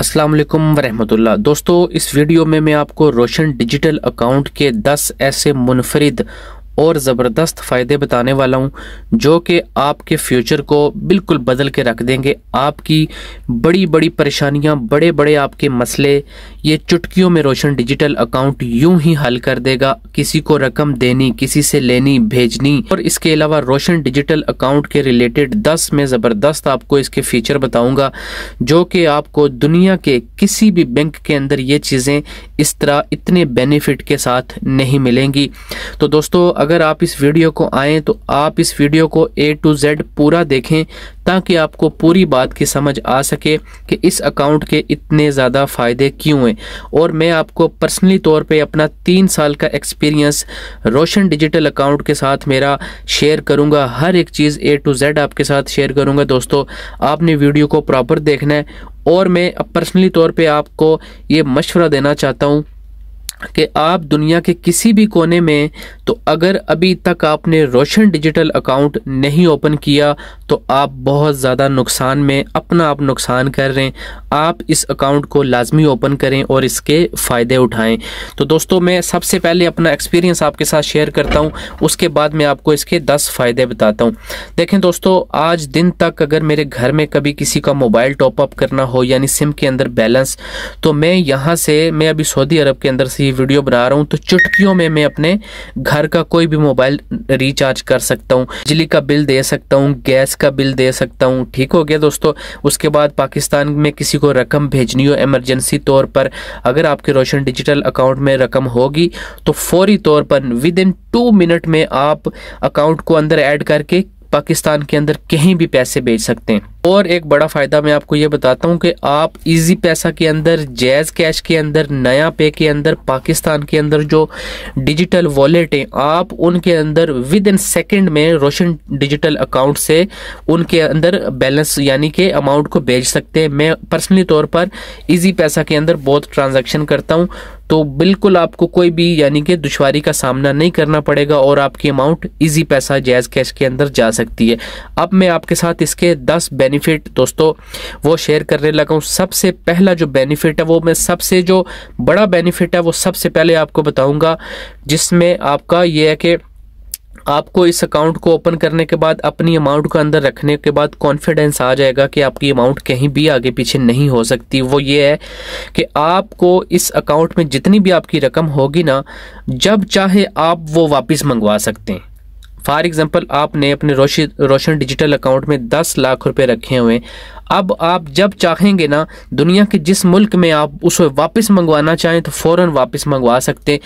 अस्सलाम वालेकुम वरहमतुल्ला दोस्तों इस वीडियो में मैं आपको रोशन डिजिटल अकाउंट के 10 ऐसे मुनफरिद और ज़बरदस्त फ़ायदे बताने वाला हूँ जो कि आपके फ्यूचर को बिल्कुल बदल के रख देंगे आपकी बड़ी बड़ी परेशानियाँ बड़े बड़े आपके मसले ये चुटकियों में रोशन डिजिटल अकाउंट यूं ही हल कर देगा किसी को रकम देनी किसी से लेनी भेजनी और इसके अलावा रोशन डिजिटल अकाउंट के रिलेटेड दस में ज़बरदस्त आपको इसके फीचर बताऊँगा जो कि आपको दुनिया के किसी भी बैंक के अंदर ये चीज़ें इस तरह इतने बेनिफिट के साथ नहीं मिलेंगी तो दोस्तों अगर अगर आप इस वीडियो को आए तो आप इस वीडियो को ए टू जेड पूरा देखें ताकि आपको पूरी बात की समझ आ सके कि इस अकाउंट के इतने ज़्यादा फ़ायदे क्यों हैं और मैं आपको पर्सनली तौर पे अपना तीन साल का एक्सपीरियंस रोशन डिजिटल अकाउंट के साथ मेरा शेयर करूँगा हर एक चीज़ ए टू जेड आपके साथ शेयर करूँगा दोस्तों आपने वीडियो को प्रॉपर देखना है और मैं पर्सनली तौर पर आपको ये मशवरा देना चाहता हूँ कि आप दुनिया के किसी भी कोने में तो अगर अभी तक आपने रोशन डिजिटल अकाउंट नहीं ओपन किया तो आप बहुत ज़्यादा नुकसान में अपना आप नुकसान कर रहे हैं आप इस अकाउंट को लाजमी ओपन करें और इसके फ़ायदे उठाएं तो दोस्तों मैं सबसे पहले अपना एक्सपीरियंस आपके साथ शेयर करता हूं उसके बाद मैं आपको इसके दस फ़ायदे बताता हूँ देखें दोस्तों आज दिन तक अगर मेरे घर में कभी किसी का मोबाइल टॉपअप करना हो यानी सिम के अंदर बैलेंस तो मैं यहाँ से मैं अभी सऊदी अरब के अंदर से ऐसी वीडियो बना रहा हूँ तो चुटकियों में मैं अपने घर का कोई भी मोबाइल रिचार्ज कर सकता हूँ बिजली का बिल दे सकता हूँ गैस का बिल दे सकता हूँ ठीक हो गया दोस्तों उसके बाद पाकिस्तान में किसी को रकम भेजनी हो एमरजेंसी तौर पर अगर आपके रोशन डिजिटल अकाउंट में रकम होगी तो फौरी तौर पर विद इन टू मिनट में आप अकाउंट को अंदर ऐड करके पाकिस्तान के अंदर कहीं भी पैसे भेज सकते हैं और एक बड़ा फ़ायदा मैं आपको ये बताता हूँ कि आप इजी पैसा के अंदर जैज़ कैश के अंदर नया पे के अंदर पाकिस्तान के अंदर जो डिजिटल वॉलेट हैं आप उनके अंदर विद इन सेकेंड में रोशन डिजिटल अकाउंट से उनके अंदर बैलेंस यानी कि अमाउंट को भेज सकते हैं मैं पर्सनली तौर पर ईजी पैसा के अंदर बहुत ट्रांजेक्शन करता हूँ तो बिल्कुल आपको कोई भी यानी कि दुशारी का सामना नहीं करना पड़ेगा और आपकी amount Easypaisa JazzCash के अंदर जा सकती है अब मैं आपके साथ इसके 10 बेनिफिट दोस्तों वो शेयर करने लगा हूँ सबसे पहला जो बेनिफिट है वो मैं सबसे जो बड़ा बेनिफिट है वो सबसे पहले आपको बताऊँगा जिसमें आपका ये है कि आपको इस अकाउंट को ओपन करने के बाद अपनी अमाउंट को अंदर रखने के बाद कॉन्फिडेंस आ जाएगा कि आपकी अमाउंट कहीं भी आगे पीछे नहीं हो सकती वो ये है कि आपको इस अकाउंट में जितनी भी आपकी रकम होगी ना जब चाहे आप वो वापस मंगवा सकते हैं फॉर एग्ज़ाम्पल आपने अपने रोशन रोशन डिजिटल अकाउंट में दस लाख रुपए रखे हुए अब आप जब चाहेंगे ना दुनिया के जिस मुल्क में आप उसे वापस मंगवाना चाहें तो फ़ौर वापस मंगवा सकते हैं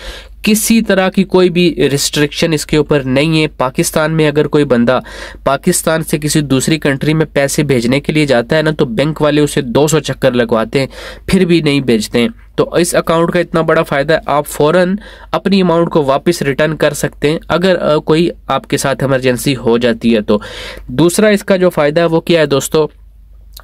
किसी तरह की कोई भी रिस्ट्रिक्शन इसके ऊपर नहीं है पाकिस्तान में अगर कोई बंदा पाकिस्तान से किसी दूसरी कंट्री में पैसे भेजने के लिए जाता है ना तो बैंक वाले उसे 200 चक्कर लगवाते हैं फिर भी नहीं भेजते हैं तो इस अकाउंट का इतना बड़ा फ़ायदा है आप फ़ौर अपनी अमाउंट को वापस रिटर्न कर सकते हैं अगर कोई आपके साथ एमरजेंसी हो जाती है तो दूसरा इसका जो फ़ायदा है वो क्या है दोस्तों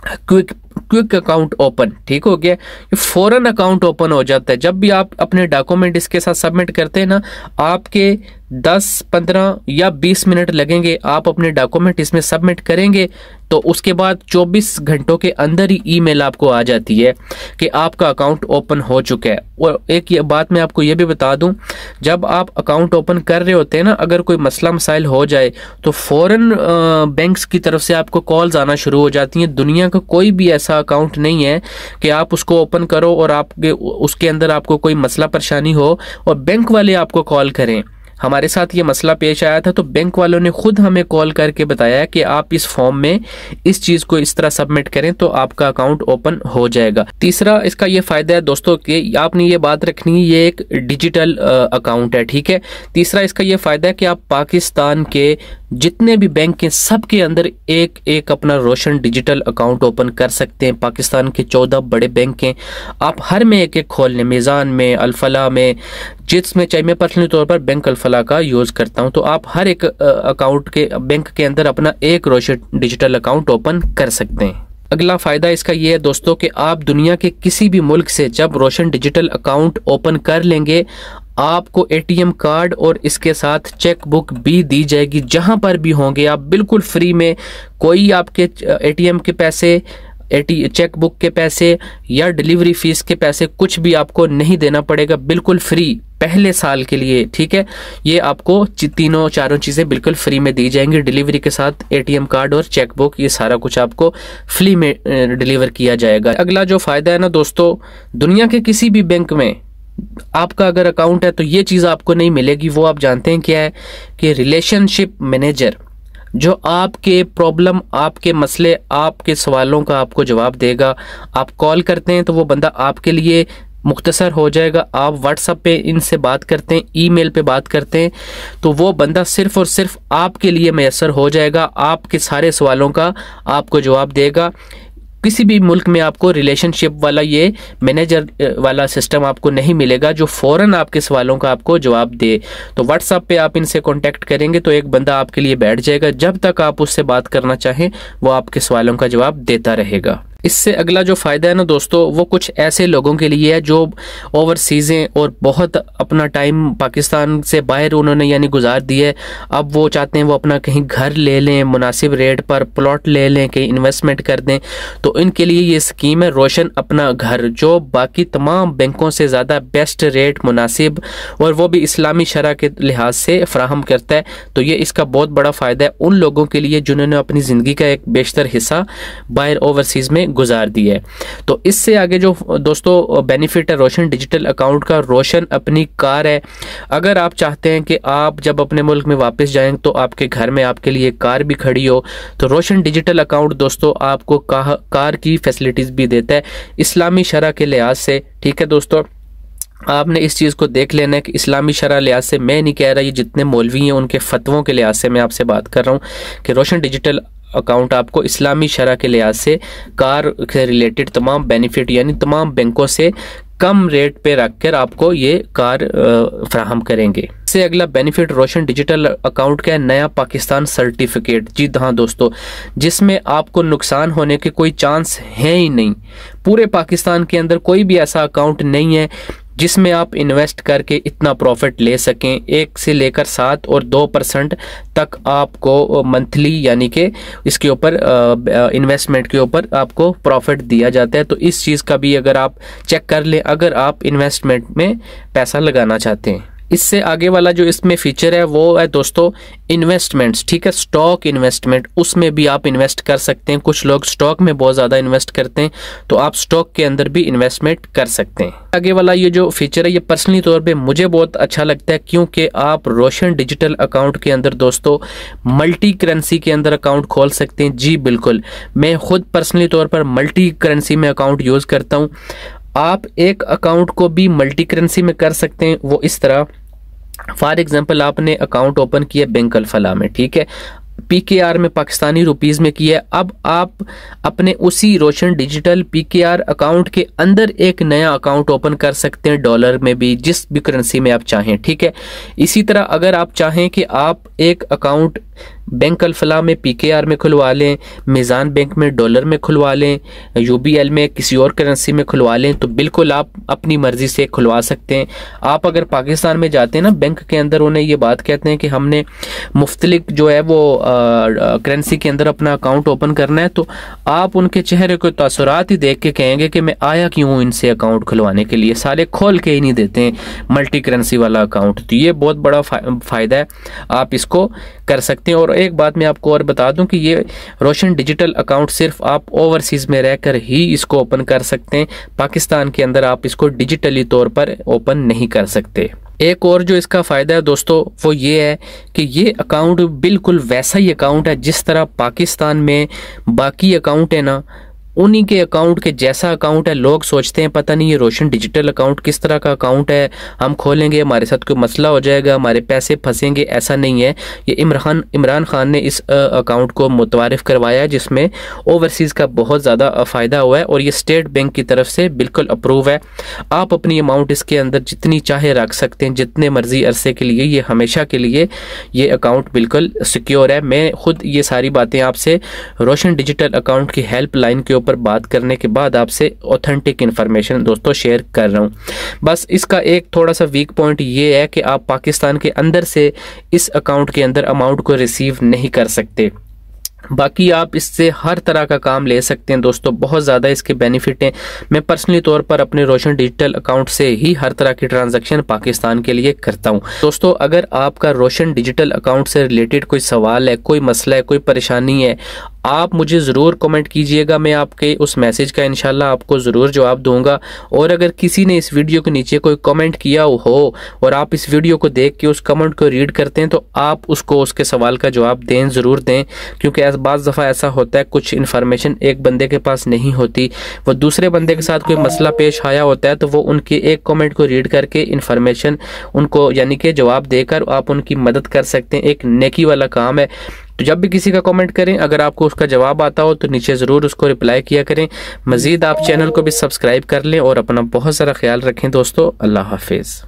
क्विक क्विक अकाउंट ओपन ठीक हो गया ये फ़ौरन अकाउंट ओपन हो जाता है जब भी आप अपने डॉक्यूमेंट इसके साथ सबमिट करते हैं ना आपके दस पंद्रह या बीस मिनट लगेंगे आप अपने डॉक्यूमेंट इसमें सबमिट करेंगे तो उसके बाद चौबीस घंटों के अंदर ही ईमेल आपको आ जाती है कि आपका अकाउंट ओपन हो चुका है और एक ये बात मैं आपको ये भी बता दूं जब आप अकाउंट ओपन कर रहे होते हैं ना अगर कोई मसला मसाइल हो जाए तो फ़ौरन बैंक्स की तरफ से आपको कॉल्स आना शुरू हो जाती हैं दुनिया का कोई भी ऐसा अकाउंट नहीं है कि आप उसको ओपन करो और आपके उसके अंदर आपको कोई मसला परेशानी हो और बैंक वाले आपको कॉल करें हमारे साथ ये मसला पेश आया था तो बैंक वालों ने खुद हमें कॉल करके बताया कि आप इस फॉर्म में इस चीज को इस तरह सबमिट करें तो आपका अकाउंट ओपन हो जाएगा तीसरा इसका ये फायदा है दोस्तों कि आपने ये बात रखनी है ये एक डिजिटल अकाउंट है ठीक है तीसरा इसका ये फायदा है कि आप पाकिस्तान के जितने भी बैंक हैं सबके अंदर एक एक अपना रोशन डिजिटल अकाउंट ओपन कर सकते हैं पाकिस्तान के चौदह बड़े बैंक हैं आप हर में एक एक खोल लें मेज़ान में अलफला में जिस में चाहे मैं पर्सनली तौर पर बैंक अल्फला का यूज़ करता हूँ तो आप हर एक अकाउंट के बैंक के अंदर अपना एक रोशन डिजिटल अकाउंट ओपन कर सकते हैं अगला फ़ायदा इसका यह है दोस्तों कि आप दुनिया के किसी भी मुल्क से जब रोशन डिजिटल अकाउंट ओपन कर लेंगे आपको एटीएम कार्ड और इसके साथ चेक बुक भी दी जाएगी जहां पर भी होंगे आप बिल्कुल फ्री में कोई आपके एटीएम के पैसे एटी चेक बुक के पैसे या डिलीवरी फीस के पैसे कुछ भी आपको नहीं देना पड़ेगा बिल्कुल फ्री पहले साल के लिए ठीक है ये आपको तीनों चारों चीज़ें बिल्कुल फ्री में दी जाएंगी डिलीवरी के साथ एटीएम कार्ड और चेकबुक ये सारा कुछ आपको फ्री में डिलीवर किया जाएगा अगला जो फ़ायदा है ना दोस्तों दुनिया के किसी भी बैंक में आपका अगर अकाउंट है तो ये चीज़ आपको नहीं मिलेगी वो आप जानते हैं क्या है कि रिलेशनशिप मैनेजर जो आपके प्रॉब्लम आपके मसले आपके सवालों का आपको जवाब देगा आप कॉल करते हैं तो वो बंदा आपके लिए मुख्तसर हो जाएगा आप व्हाट्सअप पे इनसे बात करते हैं ईमेल पे बात करते हैं तो वो बंदा सिर्फ और सिर्फ आपके लिए मैसर हो जाएगा आपके सारे सवालों का आपको जवाब देगा किसी भी मुल्क में आपको रिलेशनशिप वाला ये मैनेजर वाला सिस्टम आपको नहीं मिलेगा जो फ़ौरन आपके सवालों का आपको जवाब दे तो व्हाट्सअप पे आप इनसे कांटेक्ट करेंगे तो एक बंदा आपके लिए बैठ जाएगा जब तक आप उससे बात करना चाहें वो आपके सवालों का जवाब देता रहेगा इससे अगला जो फ़ायदा है ना दोस्तों वो कुछ ऐसे लोगों के लिए है जो ओवरसीज़ हैं और बहुत अपना टाइम पाकिस्तान से बाहर उन्होंने यानी गुजार दिया है अब वो चाहते हैं वो अपना कहीं घर ले लें मुनासिब रेट पर प्लॉट ले लें कहीं इन्वेस्टमेंट कर दें तो इनके लिए ये स्कीम है रोशन अपना घर जो बाकी तमाम बैंकों से ज़्यादा बेस्ट रेट मुनासिब और वो भी इस्लामी शरा के लिहाज से फ्राहम करता है तो ये इसका बहुत बड़ा फ़ायदा है उन लोगों के लिए जिन्होंने अपनी ज़िंदगी का एक बेशतर हिस्सा बाहर ओवरसीज़ में गुजार दी है तो इससे आगे जो दोस्तों बेनिफिट है रोशन डिजिटल अकाउंट का रोशन अपनी कार है अगर आप चाहते हैं कि आप जब अपने मुल्क में वापस जाएं तो आपके घर में आपके लिए कार भी खड़ी हो तो रोशन डिजिटल अकाउंट दोस्तों आपको कार की फैसिलिटीज़ भी देता है इस्लामी शरा के लिहाज से ठीक है दोस्तों आपने इस चीज़ को देख लेना है कि इस्लामी शरा लिहाज से मैं नहीं कह रहा ये जितने मौलवी हैं उनके फतवों के लिहाज से मैं आपसे बात कर रहा हूँ कि रोशन डिजिटल अकाउंट आपको इस्लामी शरा के लिहाज से कार से रिलेटेड तमाम बेनिफिट यानी तमाम बैंकों से कम रेट पे रखकर आपको ये कार फ्राहम करेंगे इससे अगला बेनिफिट रोशन डिजिटल अकाउंट का है नया पाकिस्तान सर्टिफिकेट जी हाँ दोस्तों जिसमें आपको नुकसान होने के कोई चांस हैं ही नहीं पूरे पाकिस्तान के अंदर कोई भी ऐसा अकाउंट नहीं है जिसमें आप इन्वेस्ट करके इतना प्रॉफिट ले सकें एक से लेकर सात और दो परसेंट तक आपको मंथली यानी कि इसके ऊपर इन्वेस्टमेंट के ऊपर आपको प्रॉफिट दिया जाता है तो इस चीज़ का भी अगर आप चेक कर लें अगर आप इन्वेस्टमेंट में पैसा लगाना चाहते हैं इससे आगे वाला जो इसमें फीचर है वो है दोस्तों इन्वेस्टमेंट्स ठीक है स्टॉक इन्वेस्टमेंट उसमें भी आप इन्वेस्ट कर सकते हैं कुछ लोग स्टॉक में बहुत ज़्यादा इन्वेस्ट करते हैं तो आप स्टॉक के अंदर भी इन्वेस्टमेंट कर सकते हैं आगे वाला ये जो फीचर है ये पर्सनली तौर पर मुझे बहुत अच्छा लगता है क्योंकि आप रोशन डिजिटल अकाउंट के अंदर दोस्तों मल्टी करेंसी के अंदर अकाउंट खोल सकते हैं जी बिल्कुल मैं खुद पर्सनली तौर पर मल्टी करेंसी में अकाउंट यूज़ करता हूँ आप एक अकाउंट को भी मल्टी करेंसी में कर सकते हैं वो इस तरह फॉर एग्जाम्पल आपने अकाउंट ओपन किया बैंक अल्फला में ठीक है पीकेआर में पाकिस्तानी रुपीस में की है अब आप अपने उसी रोशन डिजिटल पीकेआर अकाउंट के अंदर एक नया अकाउंट ओपन कर सकते हैं डॉलर में भी जिस भी करेंसी में आप चाहें ठीक है इसी तरह अगर आप चाहें कि आप एक अकाउंट बैंक अलफला में पीकेआर में खुलवा लें मिज़ान बैंक में डॉलर में खुलवा लें यू में किसी और करेंसी में खुलवा लें तो बिल्कुल आप अपनी मर्ज़ी से खुलवा सकते हैं आप अगर पाकिस्तान में जाते हैं ना बैंक के अंदर उन्हें ये बात कहते हैं कि हमने मुफ्तलिक जो है वो आ, करेंसी के अंदर अपना अकाउंट ओपन करना है तो आप उनके चेहरे को तसरात ही देख के कहेंगे कि मैं आया क्यों हूँ इनसे अकाउंट खुलवाने के लिए साले खोल के ही नहीं देते हैं मल्टी करेंसी वाला अकाउंट तो ये बहुत बड़ा फ़ायदा है आप इसको कर सकते हैं और एक बात मैं आपको और बता दूँ कि ये रोशन डिजिटल अकाउंट सिर्फ आप ओवरसीज़ में रहकर ही इसको ओपन कर सकते हैं पाकिस्तान के अंदर आप इसको डिजिटली तौर पर ओपन नहीं कर सकते एक और जो इसका फ़ायदा है दोस्तों वो ये है कि ये अकाउंट बिल्कुल वैसा ही अकाउंट है जिस तरह पाकिस्तान में बाकी अकाउंट है ना उन्हीं के अकाउंट के जैसा अकाउंट है लोग सोचते हैं पता नहीं ये रोशन डिजिटल अकाउंट किस तरह का अकाउंट है हम खोलेंगे हमारे साथ कोई मसला हो जाएगा हमारे पैसे फंसेंगे ऐसा नहीं है ये इमरान इमरान खान ने इस अकाउंट को मुतवारफ़ करवाया है जिसमें ओवरसीज़ का बहुत ज़्यादा फ़ायदा हुआ है और ये स्टेट बैंक की तरफ से बिल्कुल अप्रूव है आप अपनी अमाउंट इसके अंदर जितनी चाहे रख सकते हैं जितने मर्जी अरसे के लिए ये हमेशा के लिए ये अकाउंट बिल्कुल सिक्योर है मैं खुद ये सारी बातें आपसे रोशन डिजिटल अकाउंट की हेल्पलाइन के ऊपर बात करने के बाद आपसे ऑथेंटिक इन्फॉर्मेशन दोस्तों शेयर कर रहा हूँ बस इसका एक थोड़ा सा वीक पॉइंट ये है कि आप पाकिस्तान के अंदर से इस अकाउंट के अंदर अमाउंट को रिसीव नहीं कर सकते बाकी आप इससे हर तरह का काम ले सकते हैं दोस्तों बहुत ज़्यादा इसके बेनिफिट हैं मैं पर्सनली तौर पर अपने रोशन डिजिटल अकाउंट से ही हर तरह की ट्रांजैक्शन पाकिस्तान के लिए करता हूं दोस्तों अगर आपका रोशन डिजिटल अकाउंट से रिलेटेड कोई सवाल है कोई मसला है कोई परेशानी है आप मुझे ज़रूर कमेंट कीजिएगा मैं आपके उस मैसेज का इनशाला आपको ज़रूर जवाब दूंगा और अगर किसी ने इस वीडियो के नीचे कोई कमेंट किया हो और आप इस वीडियो को देख के उस कमेंट को रीड करते हैं तो आप उसको उसके सवाल का जवाब दें ज़रूर दें क्योंकि बज दफ़ा ऐसा होता है कुछ इन्फॉर्मेशन एक बंदे के पास नहीं होती वह दूसरे बंदे के साथ कोई मसला पेश आया होता है तो वो उनके एक कमेंट को रीड करके इन्फॉर्मेशन उनको यानी कि जवाब देकर आप उनकी मदद कर सकते हैं एक नेकी वाला काम है तो जब भी किसी का कमेंट करें अगर आपको उसका जवाब आता हो तो नीचे ज़रूर उसको रिप्लाई किया करें मज़ीद आप चैनल को भी सब्सक्राइब कर लें और अपना बहुत सारा ख्याल रखें दोस्तों अल्लाह हाफिज़